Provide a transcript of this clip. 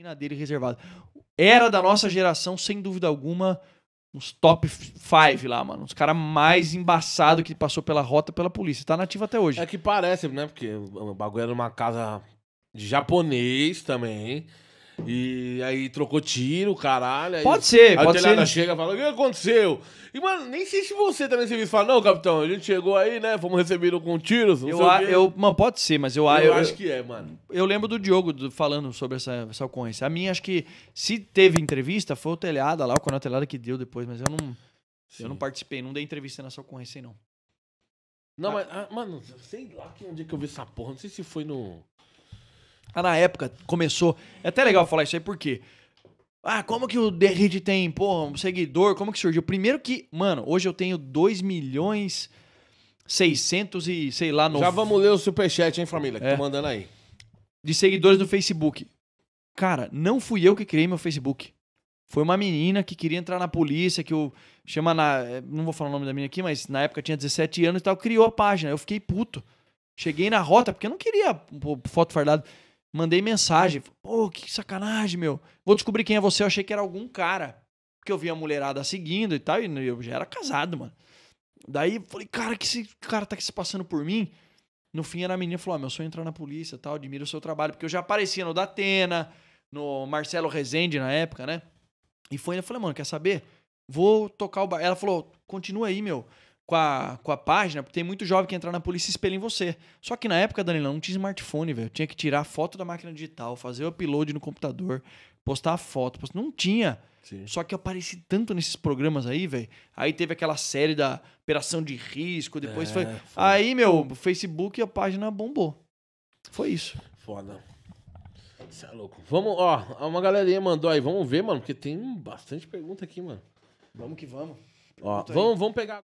rotina dele reservado Era da nossa geração, sem dúvida alguma, uns top 5 lá, mano. Os caras mais embaçados que passou pela rota pela polícia. Tá nativo até hoje. É que parece, né? Porque o bagulho era uma casa de japonês também. E aí trocou tiro, caralho. Aí, pode ser, aí pode o ser. chega e fala, o que aconteceu? E, mano, nem sei se você também se viu fala, não, capitão, a gente chegou aí, né? Fomos recebidos com tiros, eu, eu, Mano, pode ser, mas eu, eu, eu acho que é, mano. Eu lembro do Diogo do, falando sobre essa, essa ocorrência. A minha, acho que se teve entrevista, foi o telhado lá, o canal telhado que deu depois, mas eu não... Sim. Eu não participei, não dei entrevista nessa ocorrência, não. Não, ah, mas, ah, mano, sei lá que onde é que eu vi essa porra. Não sei se foi no. Ah, na época começou. É até legal falar isso aí, porque. Ah, como que o Derrid tem, porra, um seguidor? Como que surgiu? Primeiro que, mano, hoje eu tenho 2 milhões 600 e sei lá. No... Já vamos ler o superchat, hein, família? Que é. tô mandando aí. De seguidores no Facebook. Cara, não fui eu que criei meu Facebook. Foi uma menina que queria entrar na polícia, que eu. Chama na. Eh, não vou falar o nome da menina aqui, mas na época tinha 17 anos e tal, criou a página. Eu fiquei puto. Cheguei na rota, porque eu não queria foto fardada. Mandei mensagem. Pô, que sacanagem, meu. Vou descobrir quem é você. Eu achei que era algum cara. Porque eu vi a mulherada seguindo e tal. E eu já era casado, mano. Daí falei, cara, que esse cara tá se passando por mim. No fim, era a menina falou: ah, meu sonho é entrar na polícia tal, admiro o seu trabalho. Porque eu já aparecia no Datena, no Marcelo Rezende na época, né? E foi, eu falei, mano, quer saber? Vou tocar o bar. Ela falou: continua aí, meu com a, com a página, porque tem muito jovem que entrar na polícia e espelha em você. Só que na época, Danilão, não tinha smartphone, velho. Tinha que tirar foto da máquina digital, fazer o upload no computador, postar a foto. Postar... Não tinha. Sim. Só que eu apareci tanto nesses programas aí, velho. Aí teve aquela série da operação de risco, depois é, foi... foi... Aí, meu, o Facebook e a página bombou. Foi isso. Foda. Você é louco. Vamos, ó, uma galerinha mandou aí. Vamos ver, mano, porque tem bastante pergunta aqui, mano. Vamos que vamos. ó, vamos, vamos pegar.